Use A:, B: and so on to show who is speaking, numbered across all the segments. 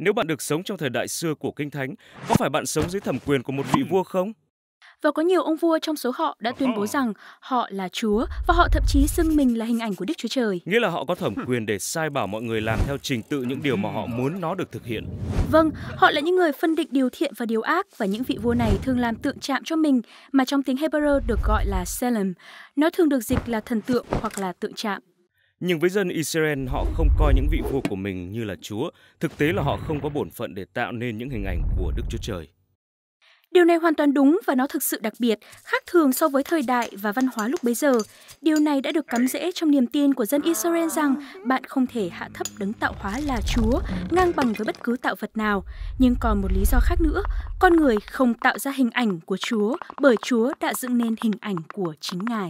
A: Nếu bạn được sống trong thời đại xưa của Kinh Thánh, có phải bạn sống dưới thẩm quyền của một vị vua không?
B: Và có nhiều ông vua trong số họ đã tuyên bố ờ. rằng họ là Chúa và họ thậm chí xưng mình là hình ảnh của Đức Chúa Trời.
A: Nghĩa là họ có thẩm quyền để sai bảo mọi người làm theo trình tự những điều mà họ muốn nó được thực hiện.
B: Vâng, họ là những người phân định điều thiện và điều ác và những vị vua này thường làm tượng chạm cho mình mà trong tiếng Hebrew được gọi là Salem, Nó thường được dịch là thần tượng hoặc là tượng chạm.
A: Nhưng với dân Israel, họ không coi những vị vua của mình như là Chúa. Thực tế là họ không có bổn phận để tạo nên những hình ảnh của Đức Chúa Trời.
B: Điều này hoàn toàn đúng và nó thực sự đặc biệt, khác thường so với thời đại và văn hóa lúc bấy giờ. Điều này đã được cắm rễ trong niềm tin của dân Israel rằng bạn không thể hạ thấp đấng tạo hóa là Chúa, ngang bằng với bất cứ tạo vật nào. Nhưng còn một lý do khác nữa, con người không tạo ra hình ảnh của Chúa bởi Chúa đã dựng nên hình ảnh của chính Ngài.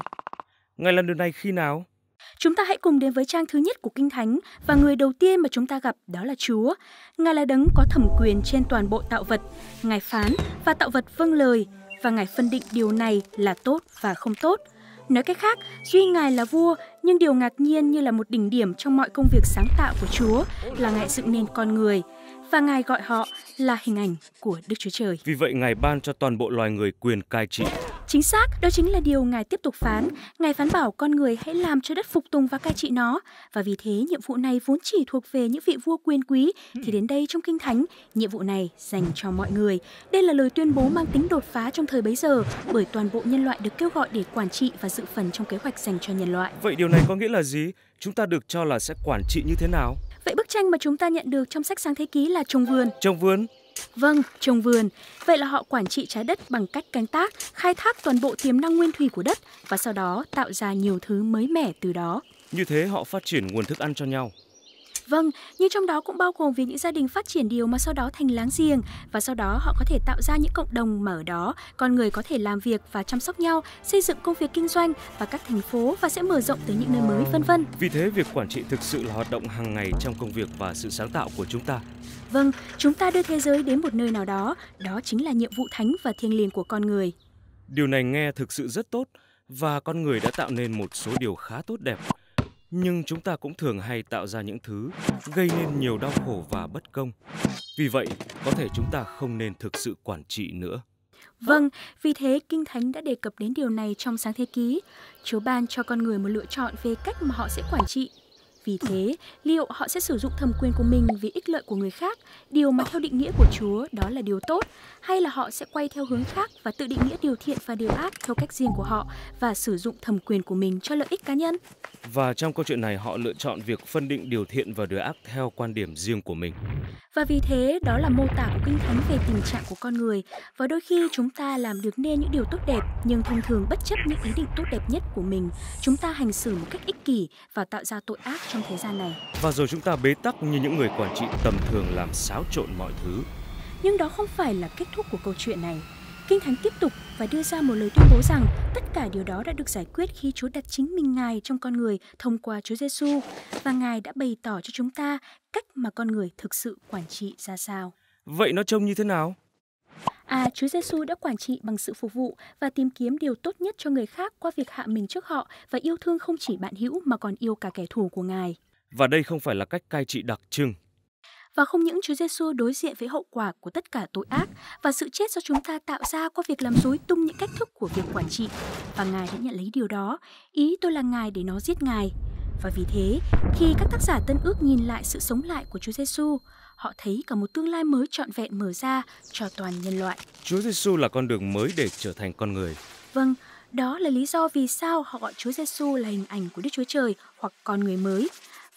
A: Ngài lần điều này khi nào?
B: Chúng ta hãy cùng đến với trang thứ nhất của Kinh Thánh và người đầu tiên mà chúng ta gặp đó là Chúa. Ngài là đấng có thẩm quyền trên toàn bộ tạo vật. Ngài phán và tạo vật vâng lời và Ngài phân định điều này là tốt và không tốt. Nói cách khác, duy Ngài là vua, nhưng điều ngạc nhiên như là một đỉnh điểm trong mọi công việc sáng tạo của Chúa là Ngài dựng nên con người và Ngài gọi họ là hình ảnh của Đức Chúa Trời.
A: Vì vậy Ngài ban cho toàn bộ loài người quyền cai trị
B: Chính xác, đó chính là điều Ngài tiếp tục phán. Ngài phán bảo con người hãy làm cho đất phục tùng và cai trị nó. Và vì thế, nhiệm vụ này vốn chỉ thuộc về những vị vua quyền quý, thì hmm. đến đây trong Kinh Thánh, nhiệm vụ này dành cho mọi người. Đây là lời tuyên bố mang tính đột phá trong thời bấy giờ, bởi toàn bộ nhân loại được kêu gọi để quản trị và dự phần trong kế hoạch dành cho nhân loại.
A: Vậy điều này có nghĩa là gì? Chúng ta được cho là sẽ quản trị như thế nào?
B: Vậy bức tranh mà chúng ta nhận được trong sách sáng thế ký là trồng vườn. Trồng vườn? Vâng, trồng vườn. Vậy là họ quản trị trái đất bằng cách canh tác, khai thác toàn bộ tiềm năng nguyên thủy của đất và sau đó tạo ra nhiều thứ mới mẻ từ đó.
A: Như thế họ phát triển nguồn thức ăn cho nhau.
B: Vâng, nhưng trong đó cũng bao gồm việc những gia đình phát triển điều mà sau đó thành láng giềng và sau đó họ có thể tạo ra những cộng đồng mà ở đó con người có thể làm việc và chăm sóc nhau, xây dựng công việc kinh doanh và các thành phố và sẽ mở rộng tới những nơi mới vân vân.
A: Vì thế việc quản trị thực sự là hoạt động hàng ngày trong công việc và sự sáng tạo của chúng ta.
B: Vâng, chúng ta đưa thế giới đến một nơi nào đó, đó chính là nhiệm vụ thánh và thiêng liêng của con người.
A: Điều này nghe thực sự rất tốt và con người đã tạo nên một số điều khá tốt đẹp nhưng chúng ta cũng thường hay tạo ra những thứ gây nên nhiều đau khổ và bất công. Vì vậy, có thể chúng ta không nên thực sự quản trị nữa.
B: Vâng, vì thế Kinh Thánh đã đề cập đến điều này trong sáng thế ký. Chúa ban cho con người một lựa chọn về cách mà họ sẽ quản trị vì thế, liệu họ sẽ sử dụng thẩm quyền của mình vì ích lợi của người khác, điều mà theo định nghĩa của Chúa đó là điều tốt, hay là họ sẽ quay theo hướng khác và tự định nghĩa điều thiện và điều ác theo cách riêng của họ và sử dụng thẩm quyền của mình cho lợi ích cá nhân?
A: Và trong câu chuyện này họ lựa chọn việc phân định điều thiện và điều ác theo quan điểm riêng của mình.
B: Và vì thế, đó là mô tả của Kinh Thánh về tình trạng của con người. Và đôi khi chúng ta làm được nên những điều tốt đẹp, nhưng thông thường bất chấp những ý định tốt đẹp nhất của mình, chúng ta hành xử một cách ích kỷ và tạo ra tội ác trong thế gian này.
A: Và rồi chúng ta bế tắc như những người quản trị tầm thường làm xáo trộn
B: mọi thứ. Nhưng đó không phải là kết thúc của câu chuyện này. Kinh Thánh tiếp tục và đưa ra một lời tuyên bố rằng tất cả điều đó đã được giải quyết khi Chúa đặt chính mình Ngài trong con người thông qua Chúa Giêsu và Ngài đã bày tỏ cho chúng ta cách mà con người thực sự quản trị ra sao.
A: Vậy nó trông như thế nào?
B: À, Chúa Giêsu đã quản trị bằng sự phục vụ và tìm kiếm điều tốt nhất cho người khác qua việc hạ mình trước họ và yêu thương không chỉ bạn hữu mà còn yêu cả kẻ thù của Ngài.
A: Và đây không phải là cách cai trị đặc trưng
B: và không những Chúa Giêsu đối diện với hậu quả của tất cả tội ác và sự chết do chúng ta tạo ra qua việc làm dối tung những cách thức của việc quản trị và Ngài đã nhận lấy điều đó. Ý tôi là Ngài để nó giết Ngài. Và vì thế, khi các tác giả Tân Ước nhìn lại sự sống lại của Chúa Giêsu, họ thấy cả một tương lai mới trọn vẹn mở ra cho toàn nhân loại.
A: Chúa Giêsu là con đường mới để trở thành con người.
B: Vâng, đó là lý do vì sao họ gọi Chúa Giêsu là hình ảnh của Đức Chúa Trời hoặc con người mới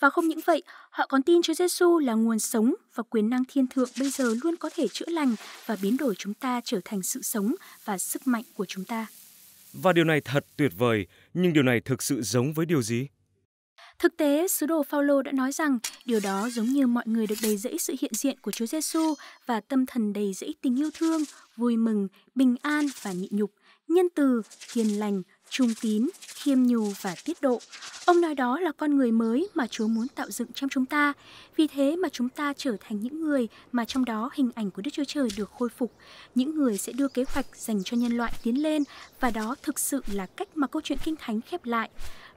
B: và không những vậy, họ còn tin Chúa Giêsu là nguồn sống và quyền năng thiên thượng bây giờ luôn có thể chữa lành và biến đổi chúng ta trở thành sự sống và sức mạnh của chúng ta.
A: Và điều này thật tuyệt vời, nhưng điều này thực sự giống với điều gì?
B: Thực tế, sứ đồ Phaolô đã nói rằng điều đó giống như mọi người được đầy dẫy sự hiện diện của Chúa Giêsu và tâm thần đầy dẫy tình yêu thương, vui mừng, bình an và nhịn nhục, nhân từ, hiền lành, trung tín, khiêm nhù và tiết độ. Ông nói đó là con người mới mà Chúa muốn tạo dựng trong chúng ta. Vì thế mà chúng ta trở thành những người mà trong đó hình ảnh của Đức Chúa Trời được khôi phục. Những người sẽ đưa kế hoạch dành cho nhân loại tiến lên và đó thực sự là cách mà câu chuyện Kinh Thánh khép lại.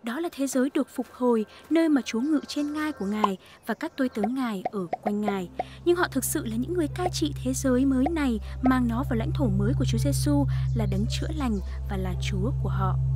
B: Đó là thế giới được phục hồi, nơi mà Chúa ngự trên ngai của Ngài và các tôi tớ Ngài ở quanh Ngài. Nhưng họ thực sự là những người cai trị thế giới mới này, mang nó vào lãnh thổ mới của Chúa Giêsu là đấng chữa lành và là Chúa của họ.